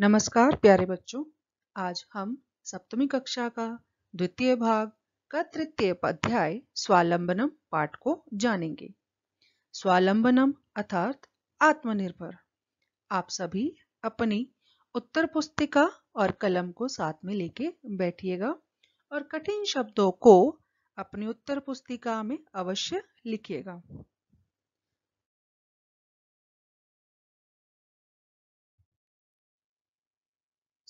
नमस्कार प्यारे बच्चों आज हम सप्तमी कक्षा का द्वितीय भाग का तृतीय अध्याय स्वालंबनम पाठ को जानेंगे स्वालंबनम अर्थात आत्मनिर्भर आप सभी अपनी उत्तर पुस्तिका और कलम को साथ में लेके बैठिएगा और कठिन शब्दों को अपनी उत्तर पुस्तिका में अवश्य लिखिएगा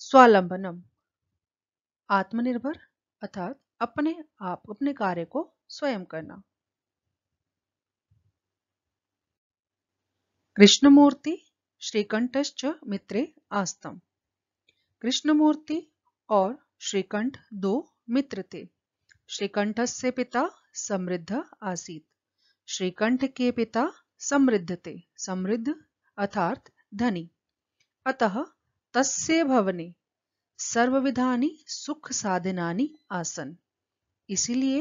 स्वालंबनम आत्मनिर्भर अर्थात अपने आप अपने कार्य को स्वयं करना कृष्णमूर्ति श्रीकंठ मित्रे आस्तम कृष्णमूर्ति और श्रीकंठ दो मित्र थे श्रीकंठ से पिता समृद्ध आसीत श्रीकंठ के पिता समृद्ध थे समृद्ध अर्थात धनी अतः तस्य भवने सर्वविधानी सुख साधनानी आसन इसीलिए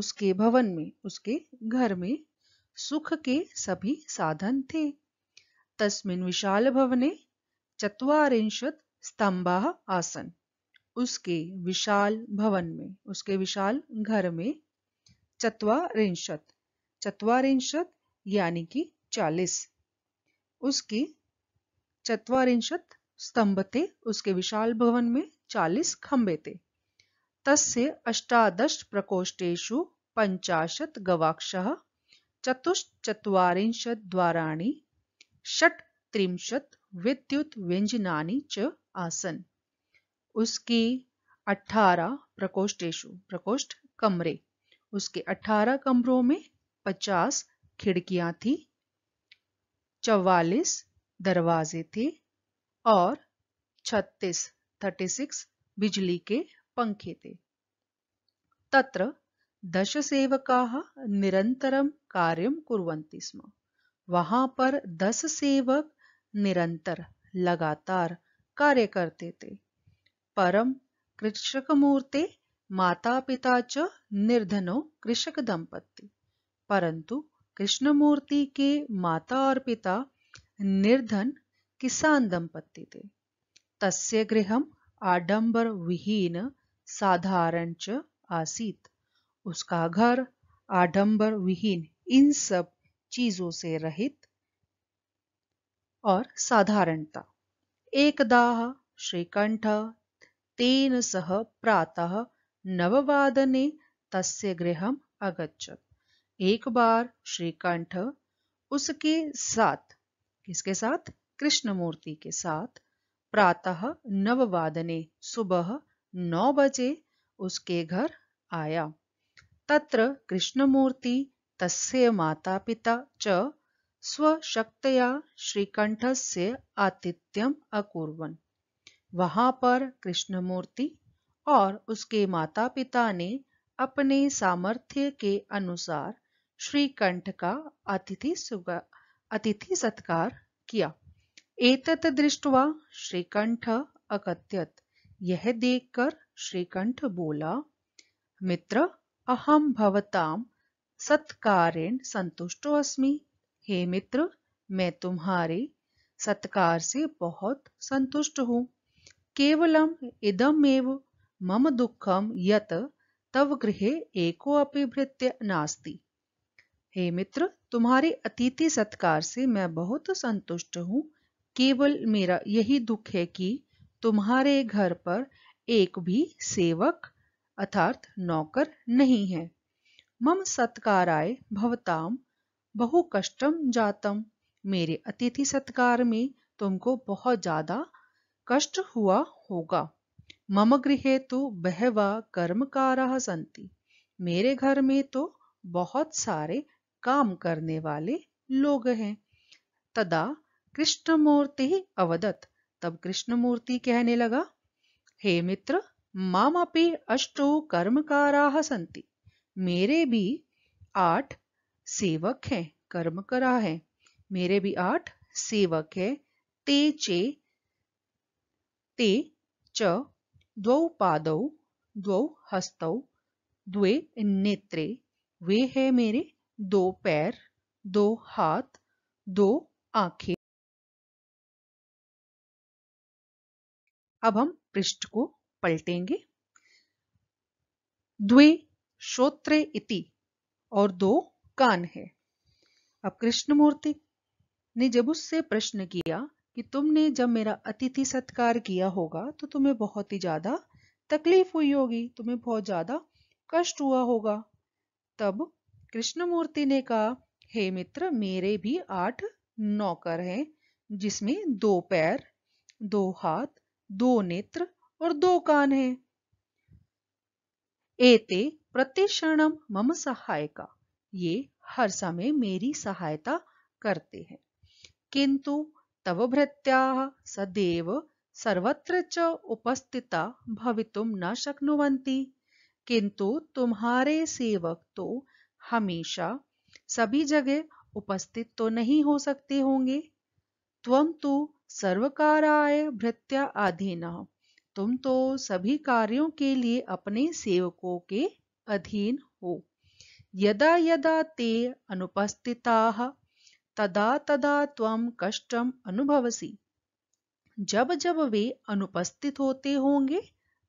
उसके भवन में उसके घर में सुख के सभी साधन थे तस्मिन विशाल भवने चतवारिंशत स्तंभा आसन उसके विशाल भवन में उसके विशाल घर में चतवारिंशत चतवारिंशत यानी कि चालीस उसके चतवारिंशत स्तंभ थे उसके विशाल भवन में चालीस खंबे थे तस्य अष्टादश प्रकोष्ठेषु पंचाशत गवाक्षः चतुश्चत्वारिंशत् द्वाराणि षट् त्रिंशत् विद्युत व्यंजना च आसन उसकी अठारह प्रकोष्ठेश प्रकोष्ठ कमरे उसके अठारह कमरों में पचास खिड़कियां थी चवालीस दरवाजे थे और 36 36 बिजली के पंखे थे तत्र दश सेवका निरन्तरं कार्य कुरंती स्म वहां पर दस सेवक निरंतर लगातार कार्य करते थे परम कृषक मूर्ते माता पिता च निर्धनो कृषक दंपति परंतु कृष्णमूर्ति के माता और पिता निर्धन किसान दंपत्ति थे तस्य गृहम आडंबर विहीन साधारण च आसीत उसका घर आडंबर विहीन इन सब चीजों से रहित और साधारणता एकदा श्रीकंठ तेन सह प्रातः नववादने तस्य गृहम अगच्छत एक बार श्रीकंठ उसके साथ किसके साथ कृष्णमूर्ति के साथ प्रातः नववादने सुबह नौ बजे उसके घर आया तत्र कृष्णमूर्ति तस्य पिता च स्वशक्तया से आतिथ्यम अकुर्वन वहां पर कृष्णमूर्ति और उसके माता पिता ने अपने सामर्थ्य के अनुसार श्रीकंठ का अतिथि अतिथि सत्कार किया एतत दृष्टवा श्रीकंठ अकथ्यत यह देखकर श्रीकंठ बोला मित्र अहम भवताम सत्कारेण संतुष्टो अस्मि हे मित्र मैं तुम्हारे सत्कार से बहुत संतुष्ट हूँ केवलम इदमेव मम दुखम यत तव गृहे एको अपभृत्य नास्ति हे मित्र तुम्हारे अतिथि सत्कार से मैं बहुत संतुष्ट हूँ केवल मेरा यही दुख है कि तुम्हारे घर पर एक भी सेवक अर्थात नौकर नहीं है मम सत्काराय भवताम बहु कष्टम जातम मेरे अतिथि सत्कार में तुमको बहुत ज्यादा कष्ट हुआ होगा मम गृह तो बहवा कर्मकारा संति मेरे घर में तो बहुत सारे काम करने वाले लोग हैं तदा कृष्णमूर्ति अवदत तब कृष्णमूर्ति कहने लगा हे मित्र मामपि अष्टो कर्मकाराः सन्ति मेरे भी आठ सेवक हैं कर्मकरा हैं मेरे भी आठ सेवक हैं ते चे ते च द्वौ पादौ द्वौ हस्तौ द्वे नेत्रे वे है मेरे दो पैर दो हाथ दो आंखें अब हम पृष्ठ को पलटेंगे द्वे श्रोत्रे इति और दो कान है अब कृष्णमूर्ति ने जब उससे प्रश्न किया कि तुमने जब मेरा अतिथि सत्कार किया होगा तो तुम्हें बहुत ही ज्यादा तकलीफ हुई होगी तुम्हें बहुत ज्यादा कष्ट हुआ होगा तब कृष्णमूर्ति ने कहा हे मित्र मेरे भी आठ नौकर हैं जिसमें दो पैर दो हाथ दो नेत्र और दो कान हैं। एते प्रतिशरणम मम सहायका ये हर समय मेरी सहायता करते हैं किंतु तव भृत्या सदैव सर्वत्र च उपस्थिता भवितुम न शक्नुवंती किंतु तुम्हारे सेवक तो हमेशा सभी जगह उपस्थित तो नहीं हो सकते होंगे त्वम तो सर्वकाराय भृत्या अधीन तुम तो सभी कार्यों के लिए अपने सेवकों के अधीन हो यदा यदा ते अनुपस्थिताः तदा तदा त्वम कष्टम अनुभवसी जब जब वे अनुपस्थित होते होंगे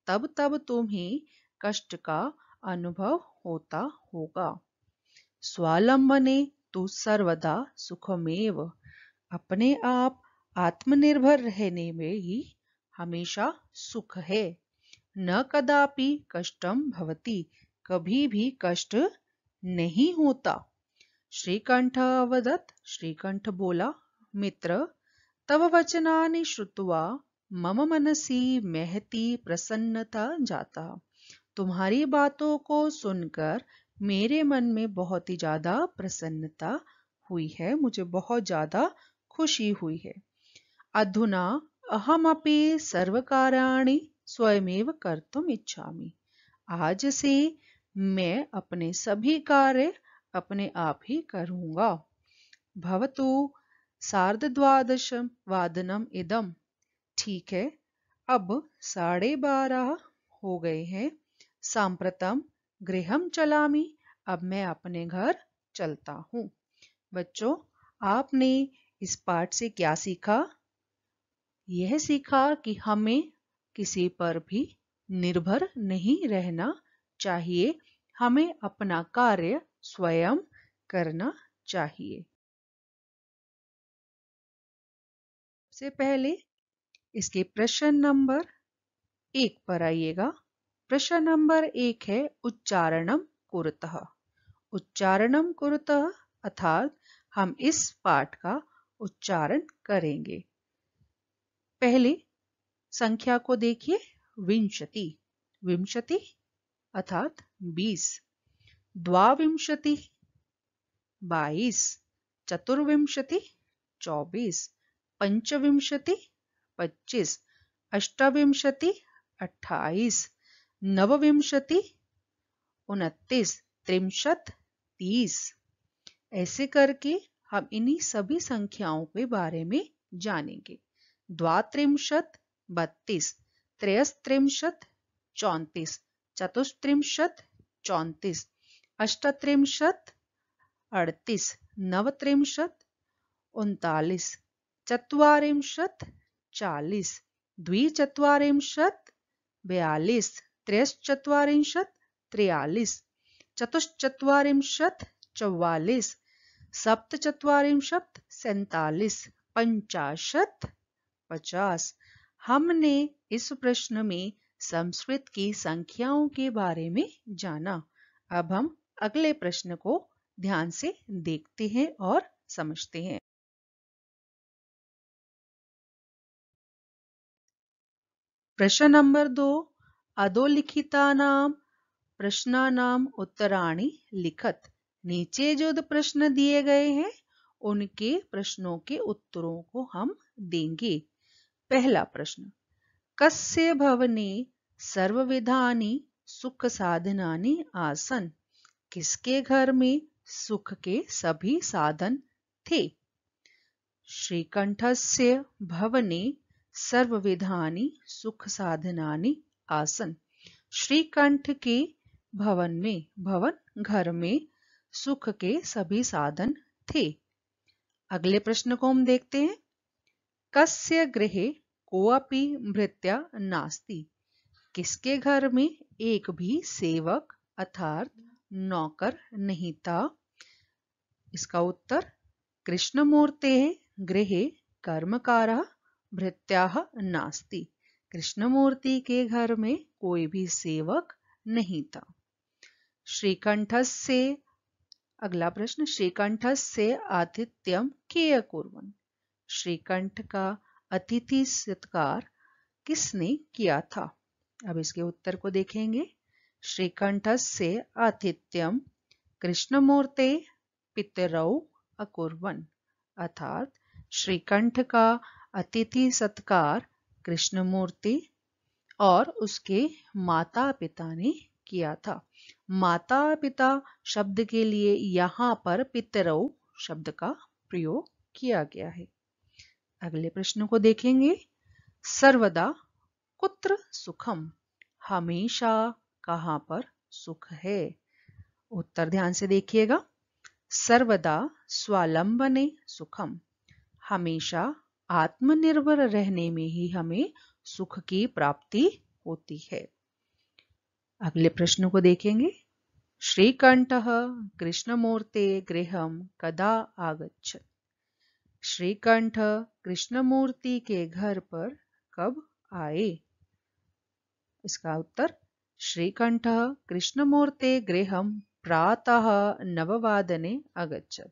तब तब तुम्हें कष्ट का अनुभव होता होगा स्वालंबने तो सर्वदा सुखमेव अपने आप आत्मनिर्भर रहने में ही हमेशा सुख है न कदापि कष्टम भवति कभी भी कष्ट नहीं होता श्रीकंठ अवदत श्रीकंठ बोला मित्र तव वचनानि श्रुत्वा मम मनसी महती प्रसन्नता जाता तुम्हारी बातों को सुनकर मेरे मन में बहुत ही ज्यादा प्रसन्नता हुई है मुझे बहुत ज्यादा खुशी हुई है अधुना अहमपि सर्वकाराणि स्वयमेव कर्तुम् इच्छामि आज से मैं अपने सभी कार्य अपने आप ही करूंगा भवतु सार्धद्वादश वादनम इदम ठीक है अब साढ़े बारह हो गए हैं सांप्रतम गृहम चलामी अब मैं अपने घर चलता हूँ बच्चों आपने इस पाठ से क्या सीखा यह सीखा कि हमें किसी पर भी निर्भर नहीं रहना चाहिए हमें अपना कार्य स्वयं करना चाहिए सबसे पहले इसके प्रश्न नंबर एक पर आइएगा प्रश्न नंबर एक है उच्चारणम कुरत उच्चारणम कुरत अर्थात हम इस पाठ का उच्चारण करेंगे पहले संख्या को देखिए विंशति विंशति अर्थात बीस द्वाविंशति बाईस चतुर्विंशति चौबीस पंचविंशति पच्चीस अष्टाविंशति अट्ठाईस नवविंशति उनतीस त्रिमशत तीस ऐसे करके हम इन्हीं सभी संख्याओं के बारे में जानेंगे द्वांशत बत्तीस त्रयस्त्रिंशत चौंतीस चतुस्त्रिंशत चौंतीस अष्टत्रिंशत अड़तीस नवत्रिंशत उनतालीस चत्वारिंशत चालीस द्विचत्वारिंशत बयालीस त्रयश्चत्वारिंशत त्रियालीस चतुश्चत्वारिंशत चौवालीस सप्तचत्वारिंशत सैंतालीस पंचाशत पचास हमने इस प्रश्न में संस्कृत की संख्याओं के बारे में जाना अब हम अगले प्रश्न को ध्यान से देखते हैं और समझते हैं प्रश्न नंबर दो अधोलिखितानाम प्रश्नानाम उत्तराणी लिखत नीचे जो प्रश्न दिए गए हैं उनके प्रश्नों के उत्तरों को हम देंगे पहला प्रश्न कस्य भवने सर्वविधानी सुख साधना आसन किसके घर में सुख के सभी साधन थे श्रीकंठस्य भवने सर्वविधानी सुख साधना आसन श्रीकंठ के भवन में भवन घर में सुख के सभी साधन थे अगले प्रश्न को हम देखते हैं कस्य गृहे कोऽपि मृत्या नास्ति किसके घर में एक भी सेवक अर्थात नौकर नहीं था इसका उत्तर कृष्णमूर्ते गृहे कर्मकार भृत्या नास्ति मूर्ति के घर में कोई भी सेवक नहीं था श्रीकंठ से अगला प्रश्न श्रीकंठ से आतिथ्यम के अकुर्वन श्रीकंठ का अतिथि सत्कार किसने किया था अब इसके उत्तर को देखेंगे श्रीकंठ से आतिथ्यम कृष्णमूर्ते पितरौ अकुर्वन अर्थात श्रीकंठ का अतिथि सत्कार कृष्णमूर्ति और उसके माता पिता ने किया था माता पिता शब्द के लिए यहाँ पर पितरौ शब्द का प्रयोग किया गया है अगले प्रश्न को देखेंगे सर्वदा कुत्र सुखम हमेशा कहाँ पर सुख है उत्तर ध्यान से देखिएगा सर्वदा स्वालंबने सुखम हमेशा आत्मनिर्भर रहने में ही हमें सुख की प्राप्ति होती है अगले प्रश्न को देखेंगे श्रीकंठ कृष्णमूर्ते गृह कदा आगछत श्रीकंठ कृष्णमूर्ति के घर पर कब आए इसका उत्तर श्रीकंठ कृष्णमूर्ते गृहम प्रातः नववादने अगच्छत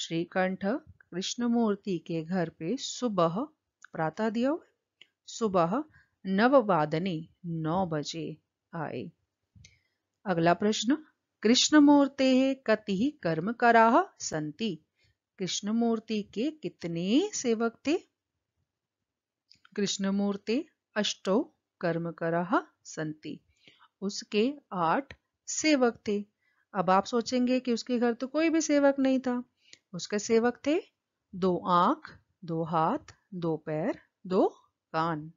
श्रीकंठ कृष्णमूर्ति के घर पे सुबह प्रातः दिया सुबह नववादने नौ बजे आए अगला प्रश्न कृष्णमूर्ते कति करा सी कृष्णमूर्ति के कितने सेवक थे कृष्णमूर्ति अष्टो कर्मकराः संति उसके आठ सेवक थे अब आप सोचेंगे कि उसके घर तो कोई भी सेवक नहीं था उसके सेवक थे दो आंख दो हाथ दो पैर दो कान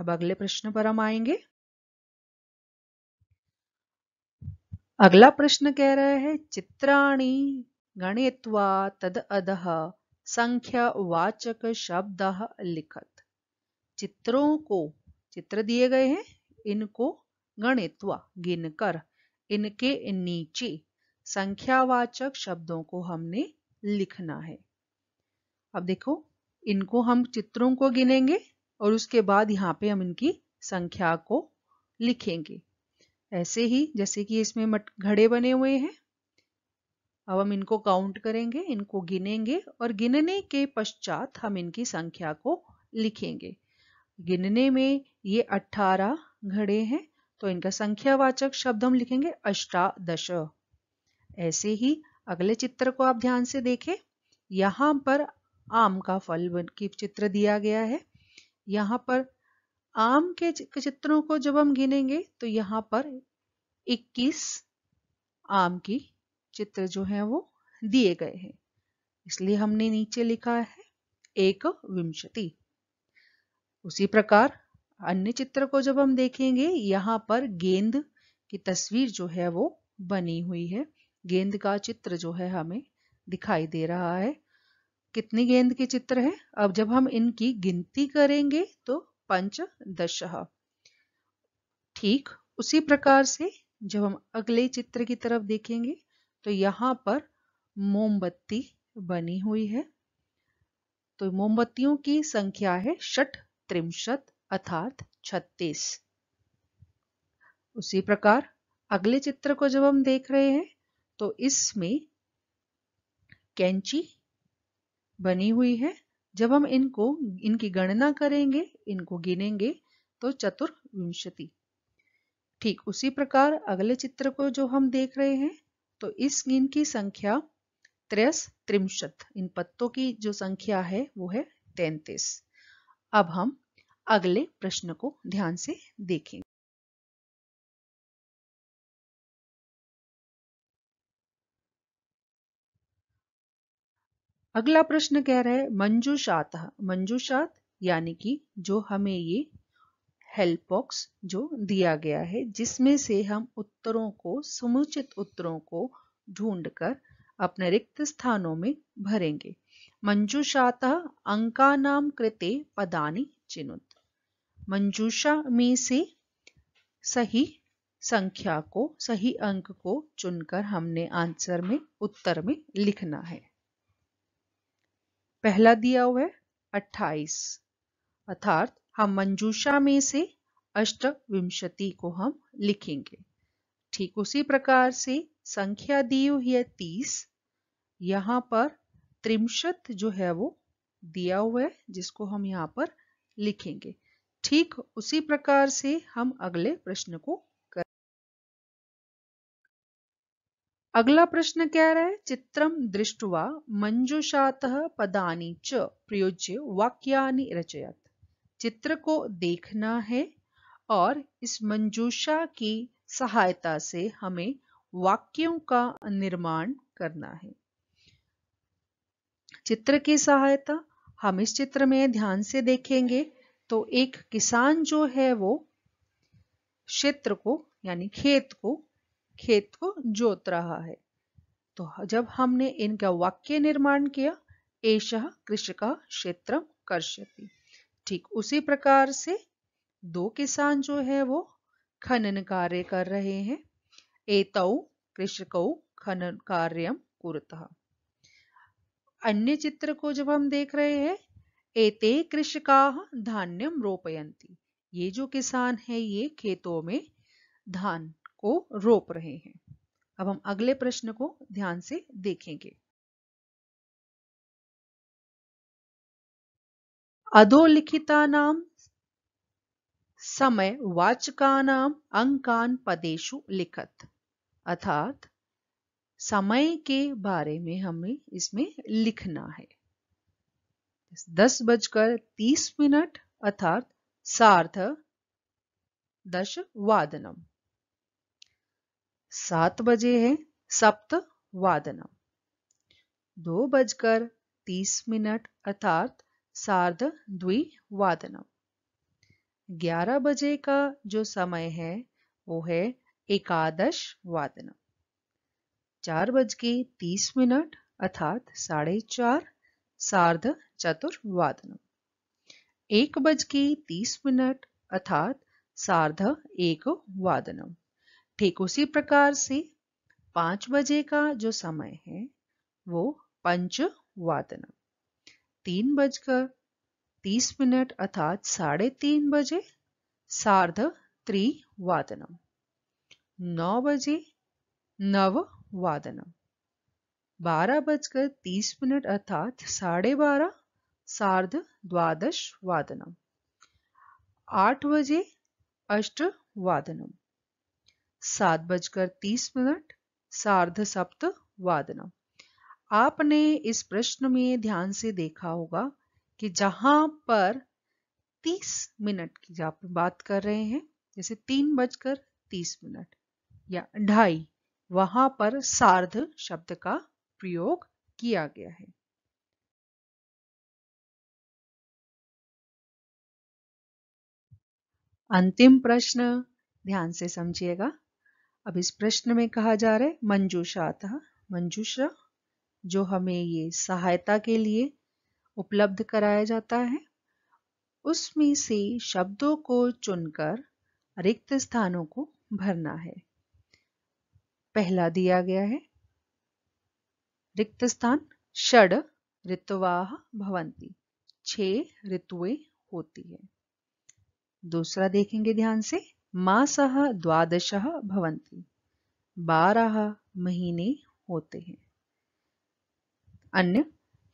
अब अगले प्रश्न पर हम आएंगे अगला प्रश्न कह रहा है चित्राणी तद अधः संख्यावाचक शब्द लिखत चित्रों को चित्र दिए गए हैं इनको गणित्वा गिनकर इनके नीचे संख्यावाचक शब्दों को हमने लिखना है अब देखो इनको हम चित्रों को गिनेंगे और उसके बाद यहाँ पे हम इनकी संख्या को लिखेंगे ऐसे ही जैसे कि इसमें घड़े बने हुए हैं अब हम इनको काउंट करेंगे इनको गिनेंगे और गिनने के पश्चात हम इनकी संख्या को लिखेंगे गिनने में ये अट्ठारह घड़े हैं तो इनका संख्यावाचक शब्द हम लिखेंगे अष्टादश ऐसे ही अगले चित्र को आप ध्यान से देखें यहाँ पर आम का फल की चित्र दिया गया है यहाँ पर आम के चित्रों को जब हम गिनेंगे तो यहाँ पर 21 आम की चित्र जो है वो दिए गए हैं इसलिए हमने नीचे लिखा है एक विंशति उसी प्रकार अन्य चित्र को जब हम देखेंगे यहाँ पर गेंद की तस्वीर जो है वो बनी हुई है गेंद का चित्र जो है हमें दिखाई दे रहा है कितनी गेंद के चित्र है अब जब हम इनकी गिनती करेंगे तो पंच दशह ठीक उसी प्रकार से जब हम अगले चित्र की तरफ देखेंगे तो यहाँ पर मोमबत्ती बनी हुई है तो मोमबत्तियों की संख्या है षठ त्रिमशत अर्थात छत्तीस उसी प्रकार अगले चित्र को जब हम देख रहे हैं तो इसमें कैंची बनी हुई है जब हम इनको इनकी गणना करेंगे इनको गिनेंगे तो चतुर्विंशति ठीक उसी प्रकार अगले चित्र को जो हम देख रहे हैं तो इस की संख्या त्रयस त्रिमशत इन पत्तों की जो संख्या है वो है तैतीस अब हम अगले प्रश्न को ध्यान से देखेंगे अगला प्रश्न कह रहा है मंजूषात मंजूषात यानी कि जो हमें ये हेल्प बॉक्स जो दिया गया है जिसमें से हम उत्तरों को समुचित उत्तरों को ढूंढकर अपने रिक्त स्थानों में भरेंगे मंजूषातः नाम कृते पदानी चिनुत मंजूषा में से सही संख्या को सही अंक को चुनकर हमने आंसर में उत्तर में लिखना है पहला दिया हुआ है 28 अर्थात हम मंजूषा में से अष्ट विंशति को हम लिखेंगे ठीक उसी प्रकार से संख्या दी हुई है तीस यहाँ पर त्रिमशत जो है वो दिया हुआ है जिसको हम यहाँ पर लिखेंगे ठीक उसी प्रकार से हम अगले प्रश्न को कर अगला प्रश्न कह रहा है चित्रम दृष्टवा मंजुषात पदानी च प्रयोज्य वाक्यानि रचयत चित्र को देखना है और इस मंजूषा की सहायता से हमें वाक्यों का निर्माण करना है चित्र की सहायता हम इस चित्र में ध्यान से देखेंगे तो एक किसान जो है वो क्षेत्र को यानी खेत को खेत को जोत रहा है तो जब हमने इनका वाक्य निर्माण किया एष कृषि का क्षेत्र कर्षती ठीक उसी प्रकार से दो किसान जो है वो खनन कार्य कर रहे हैं एतौ कृषक खनन कार्यम कुरतः अन्य चित्र को जब हम देख रहे हैं एते कृषका धान्यम रोपयंती ये जो किसान है ये खेतों में धान को रोप रहे हैं अब हम अगले प्रश्न को ध्यान से देखेंगे अधोलिखिता वाचका नाम अंकान पदेशु लिखत अर्थात समय के बारे में हमें इसमें लिखना है दस बजकर तीस मिनट अर्थात सार्थ दश वादनम सात बजे है सप्त वादनम दो बजकर तीस मिनट अर्थात सार्ध द्विवादनम ग्यारह बजे का जो समय है वो है एकादश वादनम चार बज के तीस मिनट अर्थात साढ़े चार सार्ध चतुर्वादनम एक बज के तीस मिनट अर्थात सार्ध एक वादनम ठीक उसी प्रकार से पांच बजे का जो समय है वो पंच वादनम तीन बजकर तीस मिनट अर्थात साढ़े तीन बजे सार्ध त्रिवादनम नौ बजे नव वादनम बारह बजकर तीस मिनट अर्थात साढ़े बारह सार्ध द्वादश वादनम आठ बजे अष्ट वादनम सात बजकर तीस मिनट सार्ध सप्त वादनम आपने इस प्रश्न में ध्यान से देखा होगा कि जहां पर 30 मिनट की आप बात कर रहे हैं जैसे तीन बजकर तीस मिनट या ढाई वहां पर सार्ध शब्द का प्रयोग किया गया है अंतिम प्रश्न ध्यान से समझिएगा अब इस प्रश्न में कहा जा रहा है मंजूषा था मंजूषा जो हमें ये सहायता के लिए उपलब्ध कराया जाता है उसमें से शब्दों को चुनकर रिक्त स्थानों को भरना है पहला दिया गया है रिक्त स्थान षड ऋतुवाह भवंती छह ऋतु होती है दूसरा देखेंगे ध्यान से मासह द्वादश भवंती बारह महीने होते हैं अन्य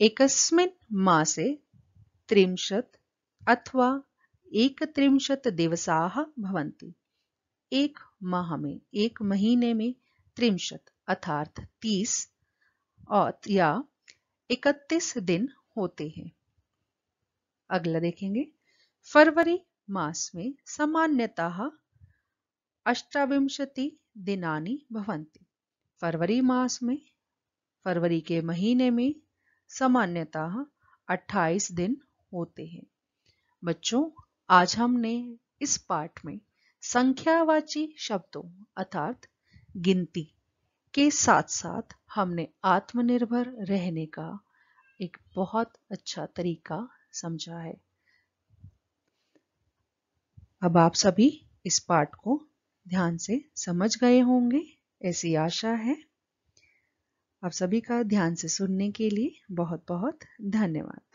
एकस्मिन् मासे त्रिंशत् अथवा एकत्रिंशत् दिवसाः भवन्ति एक माह में एक महीने में त्रिंशत अर्थात तीस और या इकतीस दिन होते हैं अगला देखेंगे फरवरी मास में सामान्यतः अष्टाविंशति दिनानि भवन्ति फरवरी मास में फरवरी के महीने में सामान्यतः 28 दिन होते हैं बच्चों आज हमने इस पाठ में संख्यावाची शब्दों अर्थात गिनती के साथ साथ हमने आत्मनिर्भर रहने का एक बहुत अच्छा तरीका समझा है अब आप सभी इस पाठ को ध्यान से समझ गए होंगे ऐसी आशा है आप सभी का ध्यान से सुनने के लिए बहुत बहुत धन्यवाद